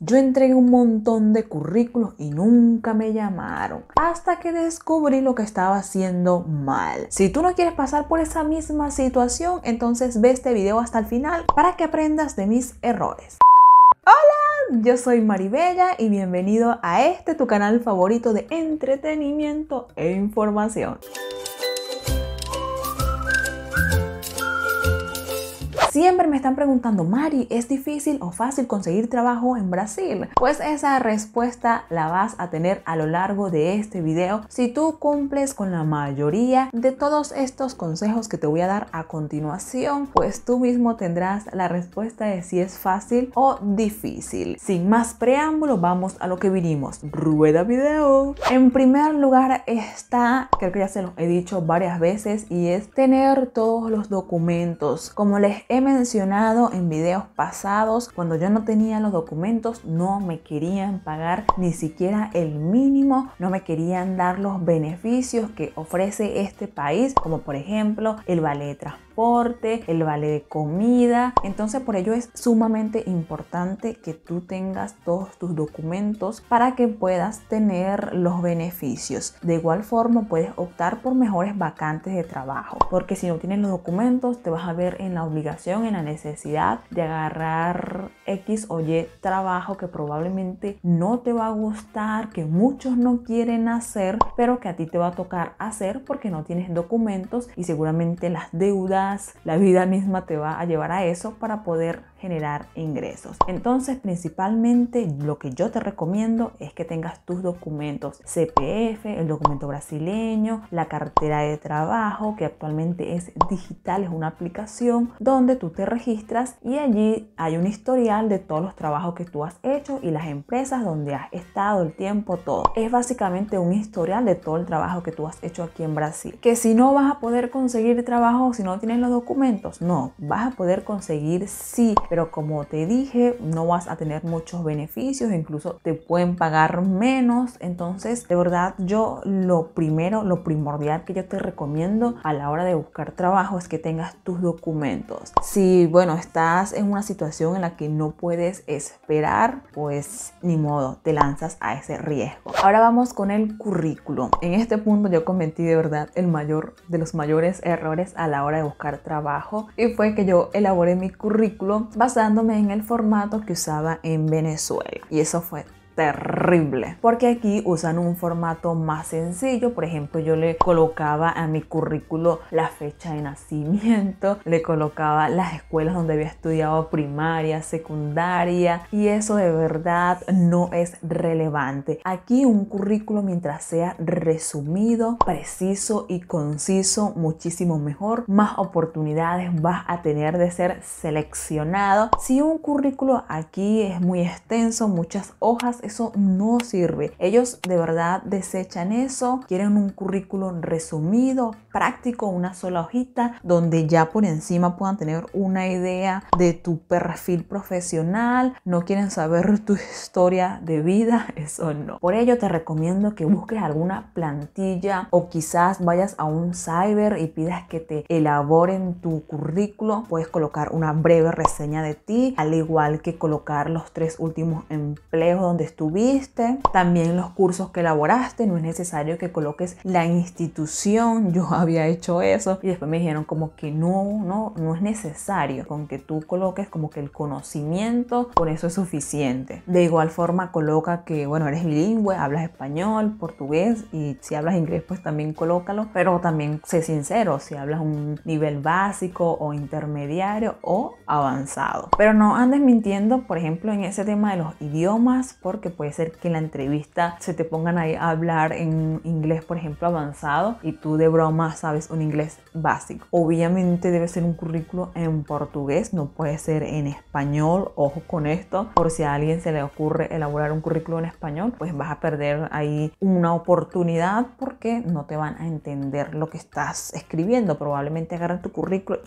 Yo entregué un montón de currículos y nunca me llamaron. Hasta que descubrí lo que estaba haciendo mal. Si tú no quieres pasar por esa misma situación, entonces ve este video hasta el final para que aprendas de mis errores. Hola, yo soy Maribella y bienvenido a este tu canal favorito de entretenimiento e información. Siempre me están preguntando, Mari, ¿es difícil o fácil conseguir trabajo en Brasil? Pues esa respuesta la vas a tener a lo largo de este video si tú cumples con la mayoría de todos estos consejos que te voy a dar a continuación, pues tú mismo tendrás la respuesta de si es fácil o difícil. Sin más preámbulo, vamos a lo que vinimos. Rueda video. En primer lugar está, creo que ya se lo he dicho varias veces, y es tener todos los documentos. Como les he mencionado en videos pasados, cuando yo no tenía los documentos no me querían pagar ni siquiera el mínimo, no me querían dar los beneficios que ofrece este país, como por ejemplo el vale el vale de comida. Entonces por ello es sumamente importante que tú tengas todos tus documentos para que puedas tener los beneficios. De igual forma puedes optar por mejores vacantes de trabajo, porque si no tienes los documentos te vas a ver en la obligación, en la necesidad de agarrar X o Y trabajo que probablemente no te va a gustar, que muchos no quieren hacer, pero que a ti te va a tocar hacer porque no tienes documentos y seguramente las deudas la vida misma te va a llevar a eso para poder generar ingresos. Entonces, principalmente lo que yo te recomiendo es que tengas tus documentos CPF, el documento brasileño, la cartera de trabajo, que actualmente es digital, es una aplicación donde tú te registras y allí hay un historial de todos los trabajos que tú has hecho y las empresas donde has estado, el tiempo, todo. Es básicamente un historial de todo el trabajo que tú has hecho aquí en Brasil. Que si no vas a poder conseguir trabajo si no tienes los documentos, no, vas a poder conseguir sí pero como te dije, no vas a tener muchos beneficios, incluso te pueden pagar menos. Entonces, de verdad, yo lo primero, lo primordial que yo te recomiendo a la hora de buscar trabajo es que tengas tus documentos. Si, bueno, estás en una situación en la que no puedes esperar, pues ni modo, te lanzas a ese riesgo. Ahora vamos con el currículo. En este punto yo cometí de verdad el mayor de los mayores errores a la hora de buscar trabajo y fue que yo elaboré mi currículum basándome en el formato que usaba en Venezuela. Y eso fue terrible. Porque aquí usan un formato más sencillo. Por ejemplo, yo le colocaba a mi currículo la fecha de nacimiento, le colocaba las escuelas donde había estudiado primaria, secundaria. Y eso de verdad no es relevante. Aquí un currículo mientras sea resumido, preciso y conciso, muchísimo mejor. Más oportunidades vas a tener de ser seleccionado. Si un currículo aquí es muy extenso, muchas hojas, eso no sirve. Ellos de verdad desechan eso, quieren un currículum resumido, práctico, una sola hojita, donde ya por encima puedan tener una idea de tu perfil profesional, no quieren saber tu historia de vida, eso no. Por ello te recomiendo que busques alguna plantilla o quizás vayas a un cyber y pidas que te elaboren tu currículo. Puedes colocar una breve reseña de ti, al igual que colocar los tres últimos empleos donde tuviste, también los cursos que elaboraste, no es necesario que coloques la institución, yo había hecho eso y después me dijeron como que no, no, no es necesario, con que tú coloques como que el conocimiento, por eso es suficiente. De igual forma coloca que, bueno, eres bilingüe, hablas español, portugués y si hablas inglés pues también colócalo, pero también sé sincero, si hablas un nivel básico o intermediario o avanzado. Pero no andes mintiendo, por ejemplo, en ese tema de los idiomas, porque puede ser que en la entrevista se te pongan ahí a hablar en inglés, por ejemplo, avanzado y tú de broma sabes un inglés básico. Obviamente debe ser un currículo en portugués, no puede ser en español, ojo con esto, por si a alguien se le ocurre elaborar un currículo en español, pues vas a perder ahí una oportunidad porque no te van a entender lo que estás escribiendo. Probablemente agarran tu currículo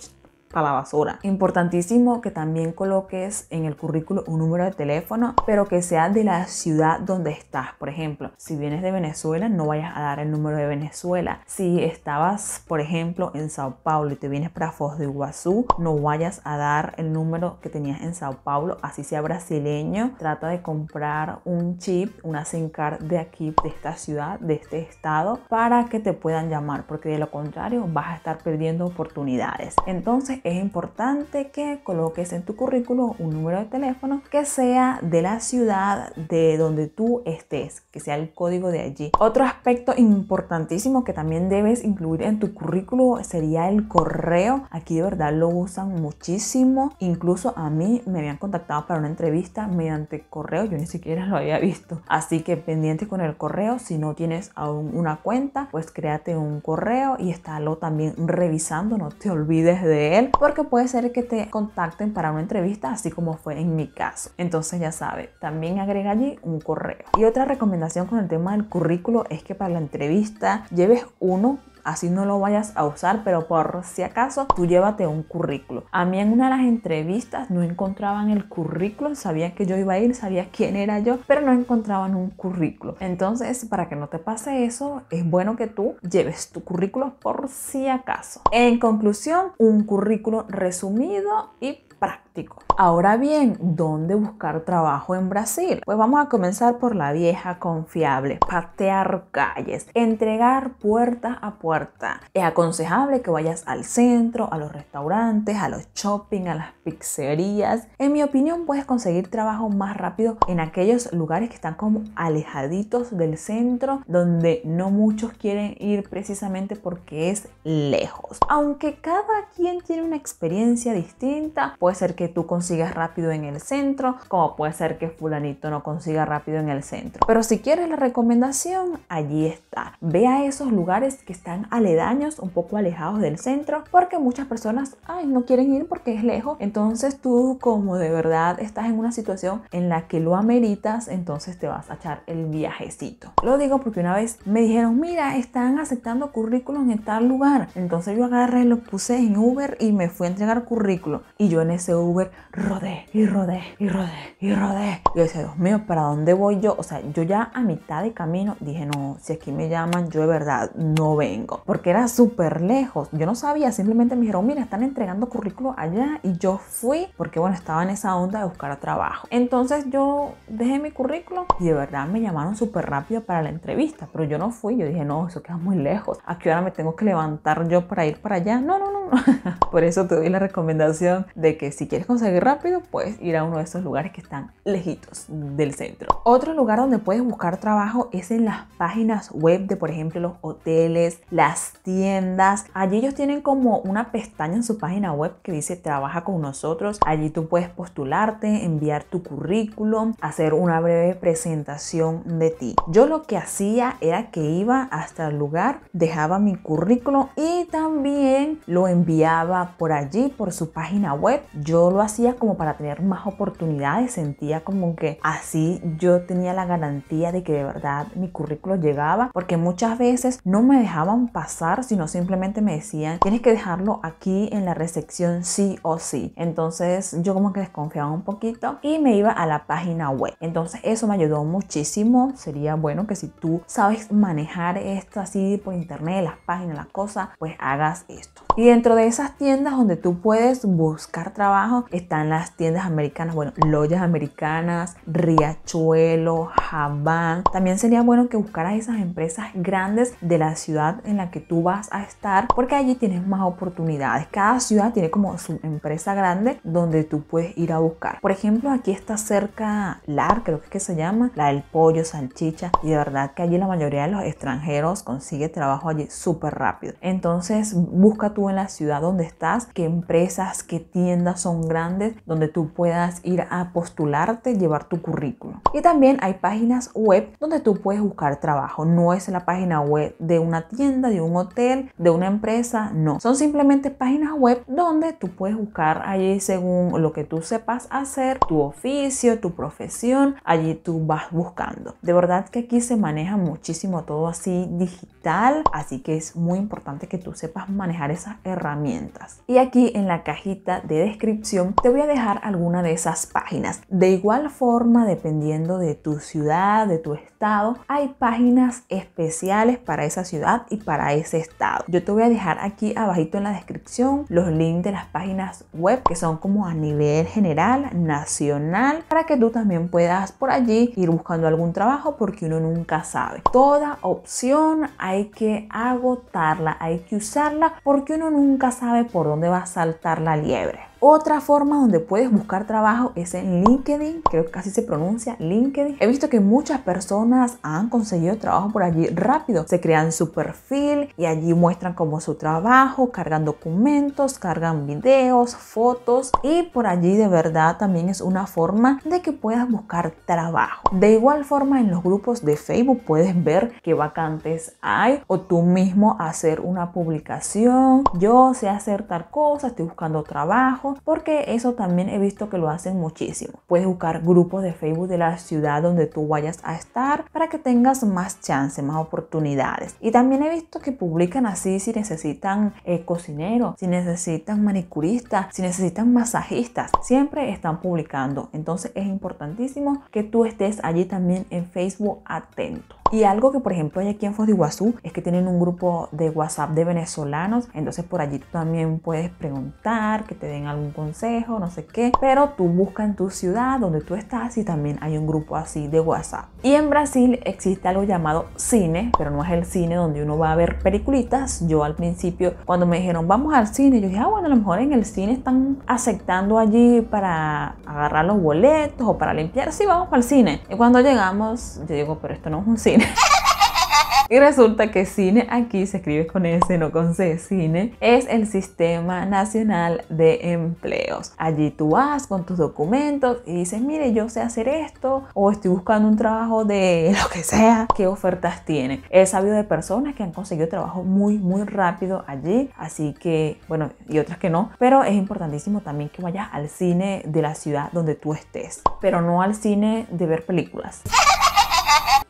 para la basura. Importantísimo que también coloques en el currículo un número de teléfono, pero que sea de la ciudad donde estás. Por ejemplo, si vienes de Venezuela, no vayas a dar el número de Venezuela. Si estabas, por ejemplo, en Sao Paulo y te vienes para Foz de Iguazú, no vayas a dar el número que tenías en Sao Paulo, así sea brasileño. Trata de comprar un chip, una SIM card de aquí, de esta ciudad, de este estado, para que te puedan llamar, porque de lo contrario vas a estar perdiendo oportunidades. Entonces, es importante que coloques en tu currículo un número de teléfono que sea de la ciudad de donde tú estés, que sea el código de allí. Otro aspecto importantísimo que también debes incluir en tu currículo sería el correo. Aquí de verdad lo usan muchísimo. Incluso a mí me habían contactado para una entrevista mediante correo. Yo ni siquiera lo había visto. Así que pendiente con el correo. Si no tienes aún una cuenta, pues créate un correo y estálo también revisando. No te olvides de él porque puede ser que te contacten para una entrevista, así como fue en mi caso. Entonces ya sabes, también agrega allí un correo. Y otra recomendación con el tema del currículo es que para la entrevista lleves uno Así no lo vayas a usar, pero por si acaso tú llévate un currículo. A mí en una de las entrevistas no encontraban el currículo, sabían que yo iba a ir, sabía quién era yo, pero no encontraban un currículo. Entonces, para que no te pase eso, es bueno que tú lleves tu currículo por si acaso. En conclusión, un currículo resumido y práctico Ahora bien, ¿dónde buscar trabajo en Brasil? Pues vamos a comenzar por la vieja confiable, patear calles, entregar puerta a puerta. Es aconsejable que vayas al centro, a los restaurantes, a los shopping, a las pizzerías. En mi opinión, puedes conseguir trabajo más rápido en aquellos lugares que están como alejaditos del centro, donde no muchos quieren ir precisamente porque es lejos. Aunque cada quien tiene una experiencia distinta, puede ser que que tú consigas rápido en el centro, como puede ser que fulanito no consiga rápido en el centro. Pero si quieres la recomendación, allí está. Ve a esos lugares que están aledaños, un poco alejados del centro, porque muchas personas ay, no quieren ir porque es lejos. Entonces tú como de verdad estás en una situación en la que lo ameritas, entonces te vas a echar el viajecito. Lo digo porque una vez me dijeron, mira, están aceptando currículum en tal lugar. Entonces yo agarré, lo puse en Uber y me fui a entregar currículum. Y yo en ese Uber rodé y rodé y rodé y rodé. Y yo decía, Dios mío, ¿para dónde voy yo? O sea, yo ya a mitad de camino dije, no, si aquí me llaman, yo de verdad no vengo. Porque era súper lejos. Yo no sabía, simplemente me dijeron, mira, están entregando currículo allá. Y yo fui porque, bueno, estaba en esa onda de buscar trabajo. Entonces yo dejé mi currículo y de verdad me llamaron súper rápido para la entrevista. Pero yo no fui, yo dije, no, eso queda muy lejos. ¿A qué hora me tengo que levantar yo para ir para allá? No, no, no Por eso te doy la recomendación de que si quieres conseguir rápido, puedes ir a uno de esos lugares que están lejitos del centro. Otro lugar donde puedes buscar trabajo es en las páginas web de, por ejemplo, los hoteles, las tiendas. Allí ellos tienen como una pestaña en su página web que dice trabaja con nosotros. Allí tú puedes postularte, enviar tu currículum, hacer una breve presentación de ti. Yo lo que hacía era que iba hasta el lugar, dejaba mi currículum y también lo enviaba enviaba por allí, por su página web. Yo lo hacía como para tener más oportunidades, sentía como que así yo tenía la garantía de que de verdad mi currículo llegaba, porque muchas veces no me dejaban pasar, sino simplemente me decían, tienes que dejarlo aquí en la recepción sí o sí. Entonces yo como que desconfiaba un poquito y me iba a la página web. Entonces eso me ayudó muchísimo. Sería bueno que si tú sabes manejar esto así por internet, las páginas, las cosas, pues hagas esto. Y dentro de esas tiendas donde tú puedes buscar trabajo están las tiendas americanas, bueno, Loyas Americanas, Riachuelo, Javán. También sería bueno que buscaras esas empresas grandes de la ciudad en la que tú vas a estar porque allí tienes más oportunidades. Cada ciudad tiene como su empresa grande donde tú puedes ir a buscar. Por ejemplo, aquí está cerca LAR, creo que, que se llama, la del pollo, salchicha y de verdad que allí la mayoría de los extranjeros consigue trabajo allí súper rápido. Entonces busca tú en la ciudad donde estás, qué empresas, qué tiendas son grandes donde tú puedas ir a postularte, llevar tu currículum. Y también hay páginas web donde tú puedes buscar trabajo. No es la página web de una tienda, de un hotel, de una empresa, no. Son simplemente páginas web donde tú puedes buscar allí según lo que tú sepas hacer, tu oficio, tu profesión, allí tú vas buscando. De verdad que aquí se maneja muchísimo todo así digital, así que es muy importante que tú sepas manejar esas herramientas herramientas. Y aquí en la cajita de descripción te voy a dejar alguna de esas páginas. De igual forma, dependiendo de tu ciudad, de tu estado, hay páginas especiales para esa ciudad y para ese estado. Yo te voy a dejar aquí abajito en la descripción los links de las páginas web que son como a nivel general, nacional, para que tú también puedas por allí ir buscando algún trabajo porque uno nunca sabe. Toda opción hay que agotarla, hay que usarla porque uno nunca nunca sabe por dónde va a saltar la liebre. Otra forma donde puedes buscar trabajo es en LinkedIn, creo que casi se pronuncia LinkedIn. He visto que muchas personas han conseguido trabajo por allí rápido. Se crean su perfil y allí muestran como su trabajo, cargan documentos, cargan videos, fotos y por allí de verdad también es una forma de que puedas buscar trabajo. De igual forma en los grupos de Facebook puedes ver qué vacantes hay o tú mismo hacer una publicación. Yo sé hacer tal cosa, estoy buscando trabajo porque eso también he visto que lo hacen muchísimo. Puedes buscar grupos de Facebook de la ciudad donde tú vayas a estar para que tengas más chances, más oportunidades. Y también he visto que publican así si necesitan eh, cocinero si necesitan manicurista, si necesitan masajistas. Siempre están publicando. Entonces es importantísimo que tú estés allí también en Facebook atento. Y algo que por ejemplo hay aquí en Foz de Iguazú es que tienen un grupo de WhatsApp de venezolanos, entonces por allí tú también puedes preguntar, que te den algún consejo, no sé qué, pero tú busca en tu ciudad donde tú estás y también hay un grupo así de WhatsApp. Y en Brasil existe algo llamado cine, pero no es el cine donde uno va a ver peliculitas. Yo al principio cuando me dijeron vamos al cine, yo dije, ah bueno, a lo mejor en el cine están aceptando allí para agarrar los boletos o para limpiar, sí, vamos al cine. Y cuando llegamos, yo digo, pero esto no es un cine Y resulta que cine aquí se escribe con S, no con C. Cine es el Sistema Nacional de Empleos. Allí tú vas con tus documentos y dices, mire, yo sé hacer esto o estoy buscando un trabajo de lo que sea. ¿Qué ofertas tiene? He sabido de personas que han conseguido trabajo muy, muy rápido allí. Así que, bueno, y otras que no. Pero es importantísimo también que vayas al cine de la ciudad donde tú estés. Pero no al cine de ver películas.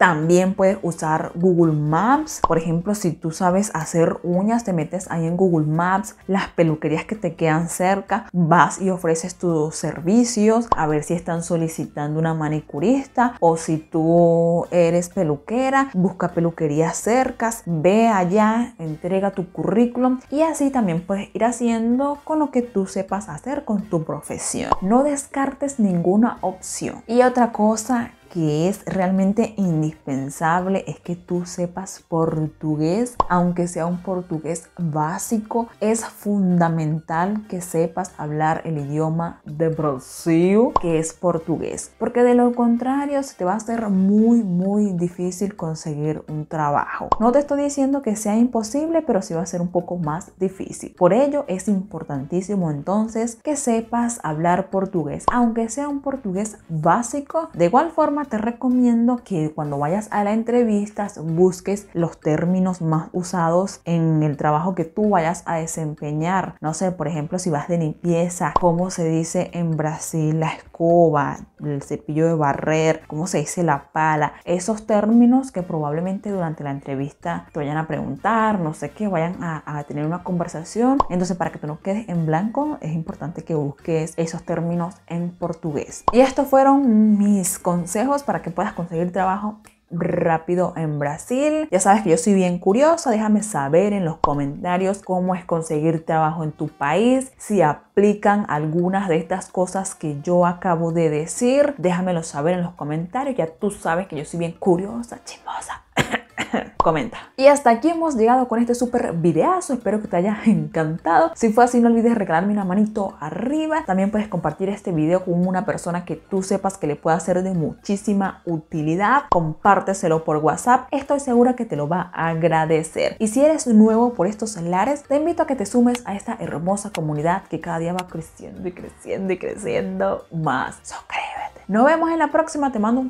También puedes usar Google Maps. Por ejemplo, si tú sabes hacer uñas, te metes ahí en Google Maps, las peluquerías que te quedan cerca, vas y ofreces tus servicios a ver si están solicitando una manicurista o si tú eres peluquera, busca peluquerías cercas, ve allá, entrega tu currículum y así también puedes ir haciendo con lo que tú sepas hacer con tu profesión. No descartes ninguna opción. Y otra cosa que es realmente indispensable es que tú sepas portugués, aunque sea un portugués básico. Es fundamental que sepas hablar el idioma de Brasil, que es portugués, porque de lo contrario se te va a hacer muy, muy difícil conseguir un trabajo. No te estoy diciendo que sea imposible, pero sí va a ser un poco más difícil. Por ello es importantísimo entonces que sepas hablar portugués, aunque sea un portugués básico. De igual forma, te recomiendo que cuando vayas a la entrevista busques los términos más usados en el trabajo que tú vayas a desempeñar. No sé, por ejemplo, si vas de limpieza, cómo se dice en Brasil la escoba, el cepillo de barrer, cómo se dice la pala. Esos términos que probablemente durante la entrevista te vayan a preguntar, no sé qué, vayan a tener una conversación. Entonces, para que tú no quedes en blanco, es importante que busques esos términos en portugués. Y estos fueron mis consejos para que puedas conseguir trabajo rápido en Brasil. Ya sabes que yo soy bien curiosa, déjame saber en los comentarios cómo es conseguir trabajo en tu país, si aplican algunas de estas cosas que yo acabo de decir, déjamelo saber en los comentarios, ya tú sabes que yo soy bien curiosa, chimosa. comenta. Y hasta aquí hemos llegado con este súper videazo. Espero que te haya encantado. Si fue así, no olvides regalarme una manito arriba. También puedes compartir este video con una persona que tú sepas que le pueda ser de muchísima utilidad. Compárteselo por WhatsApp. Estoy segura que te lo va a agradecer. Y si eres nuevo por estos celulares te invito a que te sumes a esta hermosa comunidad que cada día va creciendo y creciendo y creciendo más. Suscríbete. Nos vemos en la próxima. Te mando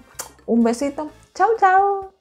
un, besito. Chao, chao.